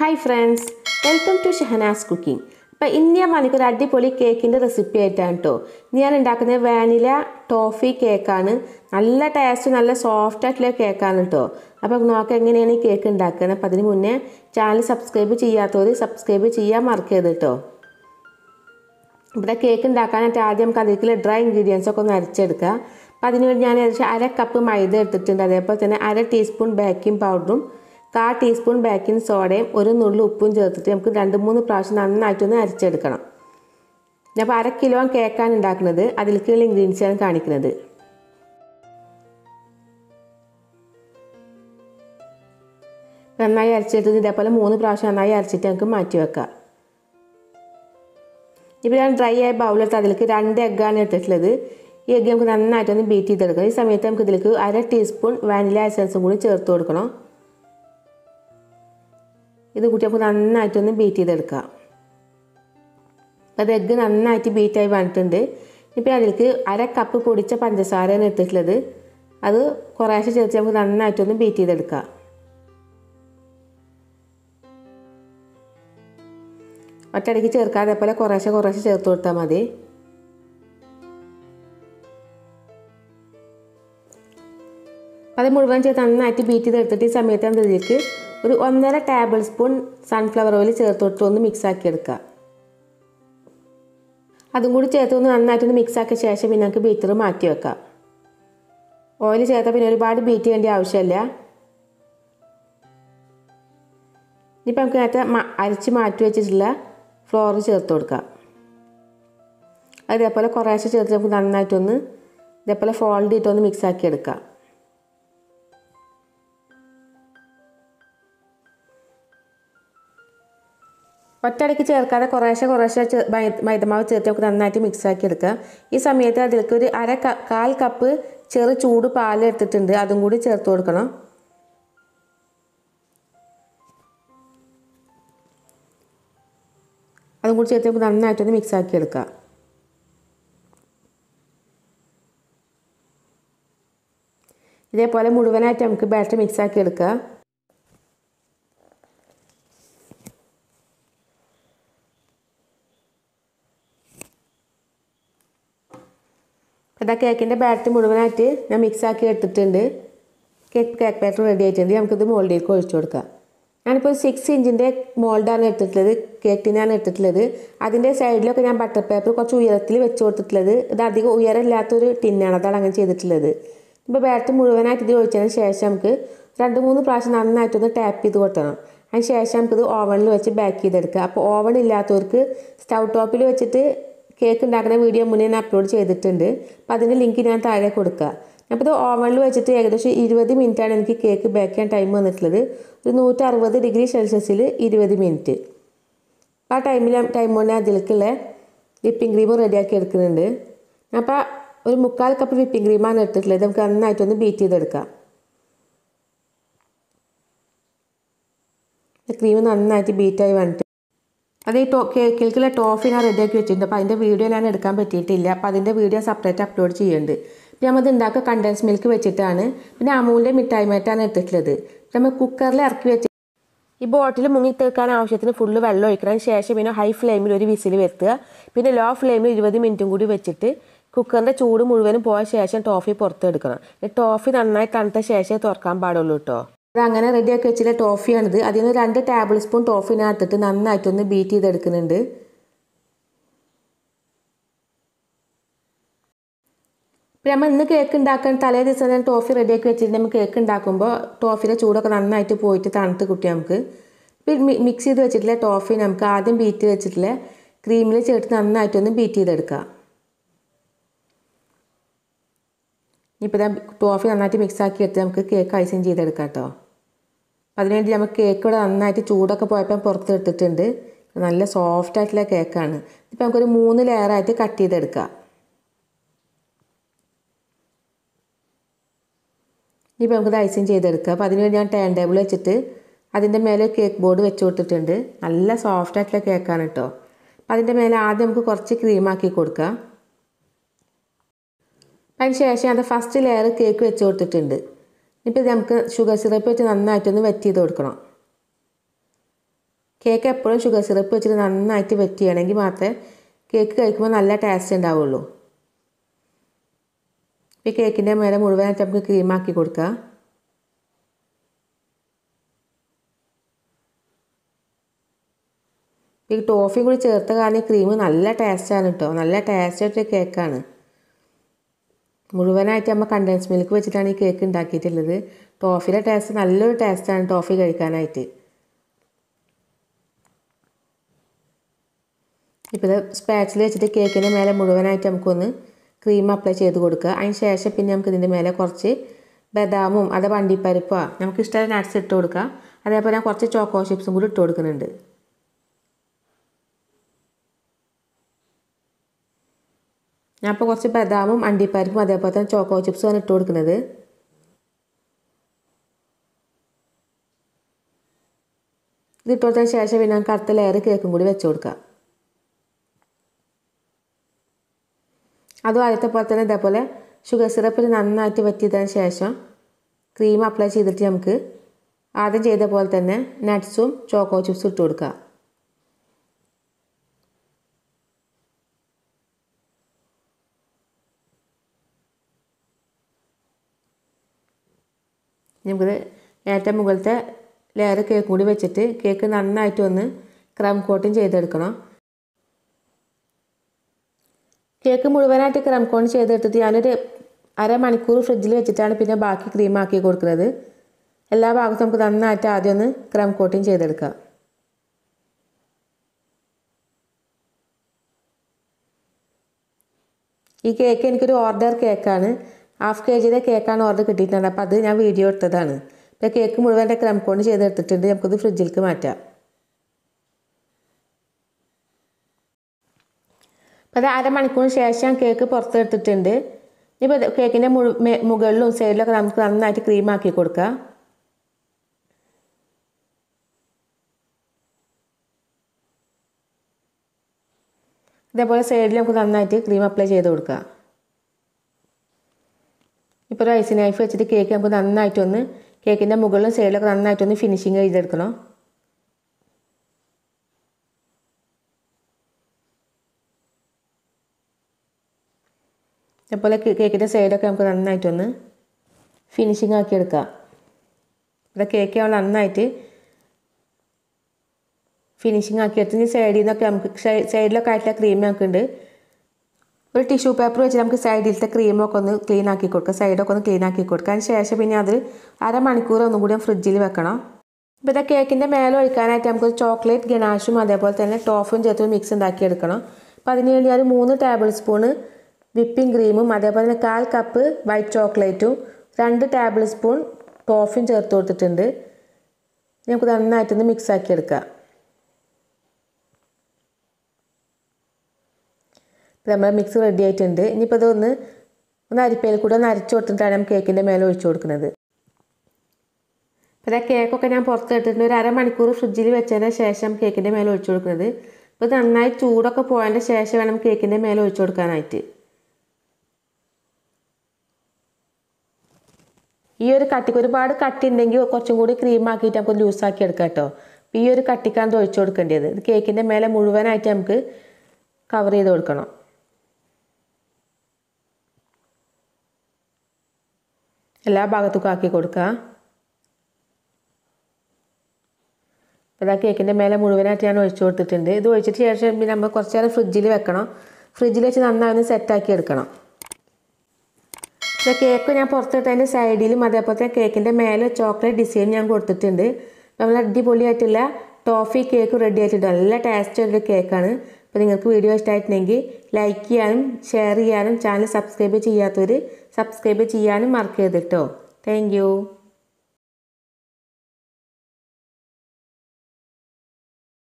hi friends welcome to Shahnaz cooking അപ്പോൾ ഇന്ന് ഞാൻ വന്നിക്കൊരു അടിപൊളി കേക്കിൻ്റെ റെസിപ്പി ആയിട്ടാണ് കേട്ടോ ഞാൻ ഉണ്ടാക്കുന്നത് വാനില ടോഫി കേക്കാണ് നല്ല ടേസ്റ്റ് നല്ല സോഫ്റ്റ് ആയിട്ടുള്ള കേക്കാണ് കേട്ടോ അപ്പോൾ നോക്കാം എങ്ങനെയാണ് ഈ കേക്ക് ഉണ്ടാക്കുന്നത് അപ്പം അതിന് മുന്നേ ചാനൽ സബ്സ്ക്രൈബ് ചെയ്യാത്തവർ സബ്സ്ക്രൈബ് ചെയ്യാൻ മറക്കരുത് കേട്ടോ ഇവിടെ കേക്ക് ഉണ്ടാക്കാനായിട്ട് ആദ്യം നമുക്ക് അതിലേക്കുള്ള ഡ്രൈ ഇൻഗ്രീഡിയൻസ് ഒക്കെ ഒന്ന് അരച്ചെടുക്കുക അപ്പോൾ അതിനുവേണ്ടി ഞാൻ ഏകദേശം അര കപ്പ് മൈദ എടുത്തിട്ടുണ്ട് അതേപോലെ തന്നെ അര ടീസ്പൂൺ ബേക്കിംഗ് പൗഡറും കാ ടീസ്പൂൺ ബേക്കിംഗ് സോഡയും ഒരു നുള്ളു ഉപ്പും ചേർത്തിട്ട് നമുക്ക് രണ്ട് മൂന്ന് പ്രാവശ്യം നന്നായിട്ടൊന്ന് അരച്ചെടുക്കണം ഞാൻ അപ്പോൾ അര കിലോ കേക്കാണ് ഉണ്ടാക്കുന്നത് അതിലേക്കുള്ള ഇൻഗ്രീഡിയൻസാണ് കാണിക്കുന്നത് നന്നായി അരച്ചെടുത്തത് ഇതേപോലെ മൂന്ന് പ്രാവശ്യം നന്നായി അരച്ചിട്ട് നമുക്ക് മാറ്റി വെക്കാം ഇപ്പോൾ ഞാൻ ഡ്രൈ ആയ ബൗളെടുത്ത് അതിലേക്ക് രണ്ട് എഗ്ഗാണ് എടുത്തിട്ടുള്ളത് ഈ എഗ്ഗ് നമുക്ക് നന്നായിട്ടൊന്ന് ബീറ്റ് ചെയ്തെടുക്കണം ഈ സമയത്ത് നമുക്ക് ഇതിലേക്ക് അര ടീസ്പൂൺ വാനില എസൻസും കൂടി ചേർത്ത് കൊടുക്കണം ഇത് കൂട്ടി നമുക്ക് നന്നായിട്ടൊന്ന് ബീറ്റ് ചെയ്തെടുക്കുക അപ്പോൾ അത് എഗ്ഗ് നന്നായിട്ട് ബീറ്റായി വന്നിട്ടുണ്ട് ഇപ്പോൾ അതിലേക്ക് അര കപ്പ് പൊടിച്ച പഞ്ചസാരയാണ് എടുത്തിട്ടുള്ളത് അത് കുറേശ്ശെ ചേർത്ത് നമുക്ക് നന്നായിട്ടൊന്ന് ബീറ്റ് ചെയ്തെടുക്കുക ഒറ്റയടിക്ക് ചേർക്കാതെ പോലെ കുറേശ്ശെ കുറേശ്ശെ ചേർത്ത് കൊടുത്താൽ മതി അത് മുഴുവൻ ചേർത്ത് നന്നായിട്ട് ബീറ്റ് ചെയ്തെടുത്തിട്ട് ഈ സമയത്ത് അതിലേക്ക് ഒരു ഒന്നര ടേബിൾ സ്പൂൺ സൺഫ്ലവർ ഓയിൽ ചേർത്ത് കൊടുത്ത് ഒന്ന് ആക്കി എടുക്കുക അതും കൂടി ചേർത്ത് ഒന്ന് നന്നായിട്ടൊന്ന് മിക്സാക്കിയ ശേഷം പിന്നെ നമുക്ക് ബീറ്റർ മാറ്റി വെക്കാം ഓയിൽ ചേർത്താൽ പിന്നെ ഒരുപാട് ബീറ്റ് ചെയ്യേണ്ട ആവശ്യമില്ല ഇനിയിപ്പോൾ നമുക്ക് നേരത്തെ അരച്ച് മാറ്റി വെച്ചിട്ടുള്ള ഫ്ലോർ ചേർത്ത് കൊടുക്കാം അതേപോലെ കുറേശ്ശെ ചേർത്ത് നമുക്ക് നന്നായിട്ടൊന്ന് ഇതേപോലെ ഫോൾഡ് ചെയ്തിട്ടൊന്ന് ആക്കി എടുക്കാം ഒറ്റയടിക്ക് ചേർക്കാതെ കുറേശ്ശെ കുറേശ്ശെ മൈദമാവ് ചേർത്ത് നമുക്ക് നന്നായിട്ട് മിക്സ് ആക്കി എടുക്കുക ഈ സമയത്ത് അതിലേക്ക് ഒരു അര കാൽ കപ്പ് ചെറു ചൂട് പാൽ എടുത്തിട്ടുണ്ട് അതും കൂടി ചേർത്ത് കൊടുക്കണം അതും കൂടി ചേർത്ത് നമുക്ക് നന്നായിട്ടൊന്ന് മിക്സ് ആക്കി എടുക്കുക ഇതേപോലെ മുഴുവനായിട്ട് നമുക്ക് ബാറ്റർ മിക്സ് ആക്കി എടുക്കുക അത് കേക്കിൻ്റെ ബാറ്റർ മുഴുവനായിട്ട് ഞാൻ മിക്സാക്കി എടുത്തിട്ടുണ്ട് കേക്ക് കേക്ക് ബാറ്റർ റെഡി ആയിട്ടുണ്ട് നമുക്കിത് മോൾഡിലേക്ക് ഒഴിച്ചു കൊടുക്കാം ഞാനിപ്പോൾ സിക്സ് ഇഞ്ചിൻ്റെ മോൾഡാണ് എടുത്തിട്ടുള്ളത് കേക്കിനാണ് എടുത്തിട്ടുള്ളത് അതിൻ്റെ സൈഡിലൊക്കെ ഞാൻ ബട്ടർ പേപ്പർ കുറച്ച് ഉയരത്തിൽ വെച്ച് കൊടുത്തിട്ടുള്ളത് ഇത് അധികം ഉയരമില്ലാത്തൊരു ടിന്നാണ് അതാണ് അങ്ങനെ ചെയ്തിട്ടുള്ളത് ഇപ്പോൾ ബാറ്റർ മുഴുവനായിട്ട് ഇത് ഒഴിച്ചതിന് ശേഷം നമുക്ക് രണ്ട് മൂന്ന് പ്രാവശ്യം നന്നായിട്ടൊന്ന് ടാപ്പ് ചെയ്ത് കൊട്ടണം അതിന് ശേഷം നമുക്കിത് ഓവണിൽ വെച്ച് ബേക്ക് ചെയ്തെടുക്കുക അപ്പോൾ ഓവൺ ഇല്ലാത്തവർക്ക് സ്റ്റൗ ടോപ്പിൽ വെച്ചിട്ട് കേക്ക് ഉണ്ടാക്കുന്ന വീഡിയോ മുന്നേ ഞാൻ അപ്ലോഡ് ചെയ്തിട്ടുണ്ട് അപ്പം അതിൻ്റെ ലിങ്ക് ഞാൻ താഴെ കൊടുക്കുക അപ്പോൾ ഓവനിൽ വെച്ചിട്ട് ഏകദേശം ഇരുപത് മിനിറ്റാണ് എനിക്ക് കേക്ക് ബേക്ക് ചെയ്യാൻ ടൈം വന്നിട്ടുള്ളത് ഒരു നൂറ്ററുപത് ഡിഗ്രി സെൽഷ്യസിൽ ഇരുപത് മിനിറ്റ് അപ്പോൾ ആ ടൈമിൽ ടൈം കൊണ്ട് അതിലേക്കുള്ള വിപ്പിംഗ് ക്രീം റെഡിയാക്കി എടുക്കുന്നുണ്ട് അപ്പോൾ ഒരു മുക്കാൽ കപ്പ് വിപ്പിംഗ് ക്രീമാണ് ഇട്ടിട്ടുള്ളത് നമുക്ക് നന്നായിട്ടൊന്ന് ബീറ്റ് ചെയ്തെടുക്കാം ക്രീം നന്നായിട്ട് ബീറ്റായി വന്നിട്ട് അത് ഈ ടോ കേക്കിലേക്കുള്ള ടോഫി ഞാൻ റെഡിയാക്കി വെച്ചിട്ടുണ്ട് അപ്പോൾ അതിൻ്റെ വീഡിയോ ഞാൻ എടുക്കാൻ പറ്റിയിട്ടില്ല അപ്പോൾ അതിൻ്റെ വീഡിയോ സെപ്പറേറ്റ് അപ്ലോഡ് ചെയ്യുന്നുണ്ട് പിന്നെ നമ്മൾ ഉണ്ടാക്കുക കണ്ടൻസ് മിൽക്ക് വെച്ചിട്ടാണ് പിന്നെ അമൂലിൻ്റെ മിഠായിമായിട്ടാണ് എടുത്തിട്ടുള്ളത് നമ്മൾ കുക്കറിൽ ഇറക്കി വെച്ച് ഈ ബോട്ടിൽ മുങ്ങി തീർക്കാൻ ആവശ്യത്തിന് ഫുള്ള് വെള്ളം ഒഴിക്കണം ശേഷം പിന്നെ ഹൈ ഫ്ലെയിമിൽ ഒരു വിസിൽ വരുത്തുക പിന്നെ ലോ ഫ്ലെയിമിൽ ഇരുപത് മിനിറ്റും കൂടി വെച്ചിട്ട് കുക്കറിൻ്റെ ചൂട് മുഴുവനും പോയ ശേഷം ടോഫി പുറത്തെടുക്കണം ടോഫി നന്നായി തണുത്ത ശേഷമേ തുറക്കാൻ പാടുള്ളൂ കേട്ടോ അങ്ങനെ റെഡിയാക്കി വെച്ചിട്ടുള്ള ടോഫിയാണിത് അതിൽ നിന്ന് രണ്ട് ടേബിൾ സ്പൂൺ ടോഫിനകത്തിട്ട് നന്നായിട്ടൊന്ന് ബീറ്റ് ചെയ്തെടുക്കുന്നുണ്ട് ഇപ്പം നമ്മൾ ഇന്ന് കേക്ക് ഉണ്ടാക്കാൻ തലേ ദിവസം തന്നെ ടോഫി റെഡിയാക്കി വെച്ചിട്ട് നമ്മൾ കേക്ക് ഉണ്ടാക്കുമ്പോൾ ടോഫിയുടെ ചൂടൊക്കെ നന്നായിട്ട് പോയിട്ട് തണുത്ത് കുട്ടി നമുക്ക് ഇപ്പം മിക്സ് ചെയ്ത് വെച്ചിട്ടില്ല ടോഫി നമുക്ക് ആദ്യം ബീറ്റ് വെച്ചിട്ടില്ല ക്രീമിൽ ചേർത്ത് നന്നായിട്ടൊന്ന് ബീറ്റ് ചെയ്തെടുക്കാം ഇനിയിപ്പോൾ ഞാൻ ടോഫി നന്നായിട്ട് മിക്സ് ആക്കി എടുത്ത് നമുക്ക് കേക്ക് ഐസിങ് ചെയ്തെടുക്കാം കേട്ടോ അപ്പോൾ അതിനുവേണ്ടി നമുക്ക് കേക്ക് ഇവിടെ നന്നായിട്ട് ചൂടൊക്കെ പോയപ്പോൾ പുറത്തെടുത്തിട്ടുണ്ട് നല്ല സോഫ്റ്റ് ആയിട്ടുള്ള കേക്കാണ് ഇപ്പം നമുക്കൊരു മൂന്ന് ലെയറായിട്ട് കട്ട് ചെയ്തെടുക്കാം ഇനിയിപ്പോൾ നമുക്കത് ഐസിങ് ചെയ്തെടുക്കാം അപ്പോൾ അതിനുവേണ്ടി ഞാൻ ടേൺ ടേബിൾ വെച്ചിട്ട് അതിൻ്റെ മേലെ കേക്ക് ബോർഡ് വെച്ച് കൊടുത്തിട്ടുണ്ട് നല്ല സോഫ്റ്റ് ആയിട്ടുള്ള കേക്കാണ് കേട്ടോ അപ്പോൾ അതിൻ്റെ മേലെ ആദ്യം നമുക്ക് കുറച്ച് ക്രീമാക്കി കൊടുക്കാം അതിന് ശേഷം അത് ഫസ്റ്റ് ലെയർ കേക്ക് വെച്ച് കൊടുത്തിട്ടുണ്ട് ഇനിയിപ്പോൾ ഇത് നമുക്ക് ഷുഗർ സിറപ്പ് വെച്ച് നന്നായിട്ടൊന്ന് വെറ്റ് ചെയ്ത് കൊടുക്കണം കേക്ക് എപ്പോഴും ഷുഗർ സിറപ്പ് വെച്ചിട്ട് നന്നായിട്ട് വെറ്റ് ചെയ്യണമെങ്കിൽ മാത്രമേ കേക്ക് കഴിക്കുമ്പോൾ നല്ല ടേസ്റ്റ് ഉണ്ടാവുള്ളൂ ഈ കേക്കിൻ്റെ മേലെ മുഴുവനായിട്ട് നമുക്ക് ക്രീമാക്കി കൊടുക്കുക ഈ ടോഫിയും കൂടി ചേർത്ത കാരണം ഈ ക്രീം നല്ല ടേസ്റ്റാണ് കേട്ടോ നല്ല ടേസ്റ്റ് ആയിട്ടൊരു കേക്കാണ് മുഴുവനായിട്ട് നമ്മൾ കണ്ടൻസ് മിൽക്ക് വെച്ചിട്ടാണ് ഈ കേക്ക് ഉണ്ടാക്കിയിട്ടുള്ളത് ടോഫിയുടെ ടേസ്റ്റ് നല്ലൊരു ടേസ്റ്റാണ് ടോഫി കഴിക്കാനായിട്ട് ഇപ്പോൾ സ്പാച്ചിൽ വെച്ചിട്ട് കേക്കിൻ്റെ മേലെ മുഴുവനായിട്ട് നമുക്കൊന്ന് ക്രീം അപ്ലൈ ചെയ്ത് കൊടുക്കുക അതിന് ശേഷം പിന്നെ നമുക്ക് ഇതിൻ്റെ മേലെ കുറച്ച് ബദാമും അത് വണ്ടിപ്പരിപ്പോ നമുക്ക് ഇഷ്ടമുള്ള നട്ട്സ് ഇട്ട് കൊടുക്കുക അതേപോലെ കുറച്ച് ചോക്കോ ചിപ്സും കൂടി ഇട്ട് കൊടുക്കുന്നുണ്ട് ഞാൻ ഇപ്പോൾ കുറച്ച് ബദാമും അണ്ടിപ്പരിപ്പും അതേപോലെ തന്നെ ചോക്കോ ചിപ്സുമാണ് ഇട്ട് കൊടുക്കുന്നത് ഇത് ഇട്ട് കൊടുത്തതിന് ശേഷം പിന്നെ നമുക്ക് അടുത്ത ലെയർ കേക്കും കൂടി വെച്ച് കൊടുക്കാം അതും ആദ്യത്തെ പോലെ തന്നെ ഇതേപോലെ ഷുഗർ സിറപ്പിൽ നന്നായിട്ട് വറ്റിയതിന് ശേഷം ക്രീം അപ്ലൈ ചെയ്തിട്ട് നമുക്ക് ആദ്യം ചെയ്ത പോലെ തന്നെ നട്ട്സും ചോക്കോ ചിപ്സും ഇട്ട് കൊടുക്കാം നമുക്കിത് ഏറ്റവും മുകളിലത്തെ ലെയർ കേക്ക് കൂടി വെച്ചിട്ട് കേക്ക് നന്നായിട്ട് ഒന്ന് ക്രം കോട്ടിങ് ചെയ്തെടുക്കണം കേക്ക് മുഴുവനായിട്ട് ക്രം കോട്ടിങ് ചെയ്തെടുത്തിട്ട് ഞാനൊരു അരമണിക്കൂർ ഫ്രിഡ്ജിൽ വെച്ചിട്ടാണ് പിന്നെ ബാക്കി ക്രീമാക്കി കൊടുക്കുന്നത് എല്ലാ ഭാഗത്തും നമുക്ക് നന്നായിട്ട് ആദ്യം ഒന്ന് ക്രം കോട്ടിങ് ചെയ്തെടുക്കാം ഈ കേക്ക് എനിക്കൊരു ഓർഡർ കേക്കാണ് ഹാഫ് കെ ജിയുടെ കേക്കാണ് ഓർഡർ കിട്ടിയിട്ടുണ്ട് അപ്പോൾ അത് ഞാൻ വീഡിയോ എടുത്തതാണ് ഇപ്പോൾ കേക്ക് മുഴുവൻ എൻ്റെ ക്രം കൊണ്ട് ചെയ്തെടുത്തിട്ടുണ്ട് നമുക്കത് ഫ്രിഡ്ജിലേക്ക് മാറ്റാം അപ്പോൾ അത് അരമണിക്കൂറിന് ശേഷം കേക്ക് പുറത്തെടുത്തിട്ടുണ്ട് ഇനിയിപ്പോൾ കേക്കിൻ്റെ മുഴു മുകളിലും സൈഡിലൊക്കെ നമുക്ക് നന്നായിട്ട് ക്രീമാക്കി കൊടുക്കാം ഇതേപോലെ സൈഡിൽ നമുക്ക് നന്നായിട്ട് ക്രീം അപ്ലൈ ചെയ്ത് കൊടുക്കാം ഇപ്പോൾ റൈസ് നൈഫ് വെച്ചിട്ട് കേക്ക് നമുക്ക് നന്നായിട്ടൊന്ന് കേക്കിൻ്റെ മുകളിലും സൈഡിലൊക്കെ നന്നായിട്ടൊന്ന് ഫിനിഷിങ് ചെയ്തെടുക്കണം അതുപോലെ കേക്കിൻ്റെ സൈഡൊക്കെ നമുക്ക് നന്നായിട്ടൊന്ന് ഫിനിഷിങ് ആക്കി എടുക്കാം ഇവിടെ കേക്ക് നമ്മൾ നന്നായിട്ട് ഫിനിഷിങ് ആക്കി എടുത്ത് ഇനി സൈഡിൽ നിന്നൊക്കെ നമുക്ക് സൈഡിലൊക്കെ ആയിട്ടുള്ള ക്രീം നമുക്കുണ്ട് ഒരു ടിഷ്യൂ പേപ്പർ വെച്ച് നമുക്ക് സൈഡിലത്തെ ക്രീമൊക്കെ ഒന്ന് ക്ലീൻ ആക്കി കൊടുക്കുക സൈഡൊക്കെ ഒന്ന് ക്ലീൻ ആക്കി കൊടുക്കുക അതിന് ശേഷം പിന്നെ അത് അരമണിക്കൂർ ഒന്നും കൂടി ഫ്രിഡ്ജിൽ വെക്കണം ഇപ്പോൾ ഇതാ കേക്കിൻ്റെ മേലെ ഒഴിക്കാനായിട്ട് നമുക്ക് ചോക്ലേറ്റ് ഗണാഷും അതേപോലെ തന്നെ ടോഫും ചേർത്ത് മിക്സ് എടുക്കണം അപ്പോൾ അതിന് വേണ്ടി ഒരു മൂന്ന് ടേബിൾ സ്പൂണ് വിപ്പിംഗ് ക്രീമും അതേപോലെ തന്നെ കാൽ കപ്പ് വൈറ്റ് ചോക്ലേറ്റും രണ്ട് ടേബിൾ സ്പൂൺ ടോഫും ചേർത്ത് കൊടുത്തിട്ടുണ്ട് നമുക്ക് നന്നായിട്ടൊന്ന് മിക്സ് ആക്കി എടുക്കാം ഇത് നമ്മുടെ മിക്സ് റെഡി ആയിട്ടുണ്ട് ഇനിയിപ്പോൾ അതൊന്ന് ഒന്ന് അരിപ്പയിൽ കൂടെ ഒന്ന് അരച്ചു കൊടുത്തിട്ടാണ് നമ്മൾ കേക്കിൻ്റെ മേലെ ഒഴിച്ചു കൊടുക്കുന്നത് അപ്പോൾ ഇതാ കേക്കൊക്കെ ഞാൻ പുറത്ത് ഇട്ടിട്ടുണ്ട് ഒരു അരമണിക്കൂർ ഫ്രിഡ്ജിൽ വെച്ചതിന് ശേഷം കേക്കിൻ്റെ മേലെ ഒഴിച്ചു കൊടുക്കുന്നത് ഇപ്പോൾ നന്നായി ചൂടൊക്കെ പോയതിൻ്റെ ശേഷം വേണം കേക്കിൻ്റെ മേലെ ഒഴിച്ചു കൊടുക്കാനായിട്ട് ഈ ഒരു കട്ടിക്ക് ഒരുപാട് കട്ടി ഉണ്ടെങ്കിൽ കുറച്ചും കൂടി ക്രീമാക്കിയിട്ട് നമുക്ക് ലൂസാക്കി എടുക്കാം കേട്ടോ ഈ ഒരു കട്ടിക്കാണ് ഒഴിച്ചു കൊടുക്കേണ്ടത് കേക്കിൻ്റെ മേലെ മുഴുവനായിട്ട് നമുക്ക് കവർ ചെയ്ത് കൊടുക്കണം എല്ലാ ഭാഗത്തേക്കും ആക്കി കൊടുക്കുക അപ്പോൾ ആ കേക്കിൻ്റെ മേലെ മുഴുവനായിട്ട് ഞാൻ ഒഴിച്ചു കൊടുത്തിട്ടുണ്ട് ഇത് ഒഴിച്ചിട്ട് ശേഷം പിന്നെ നമ്മൾ കുറച്ച് നേരം ഫ്രിഡ്ജിൽ വെക്കണം ഫ്രിഡ്ജിൽ വെച്ച് നന്നായി ഒന്ന് സെറ്റാക്കി എടുക്കണം പക്ഷേ കേക്ക് ഞാൻ പുറത്തിട്ടതിൻ്റെ സൈഡിലും അതേപോലെ തന്നെ കേക്കിൻ്റെ മേലെ ചോക്ലേറ്റ് ഡിസൈൻ ഞാൻ കൊടുത്തിട്ടുണ്ട് നമ്മൾ അടിപൊളിയായിട്ടുള്ള ടോഫി കേക്ക് റെഡി ആയിട്ടുണ്ട് നല്ല ടേസ്റ്റ് ഉള്ളൊരു കേക്കാണ് അപ്പോൾ നിങ്ങൾക്ക് വീഡിയോ ഇഷ്ടമായിട്ടുണ്ടെങ്കിൽ ലൈക്ക് ചെയ്യാനും ഷെയർ ചെയ്യാനും ചാനൽ സബ്സ്ക്രൈബ് ചെയ്യാത്തവർ സബ്സ്ക്രൈബ് ചെയ്യാനും മാർക്ക് ചെയ്തിട്ടോ താങ്ക്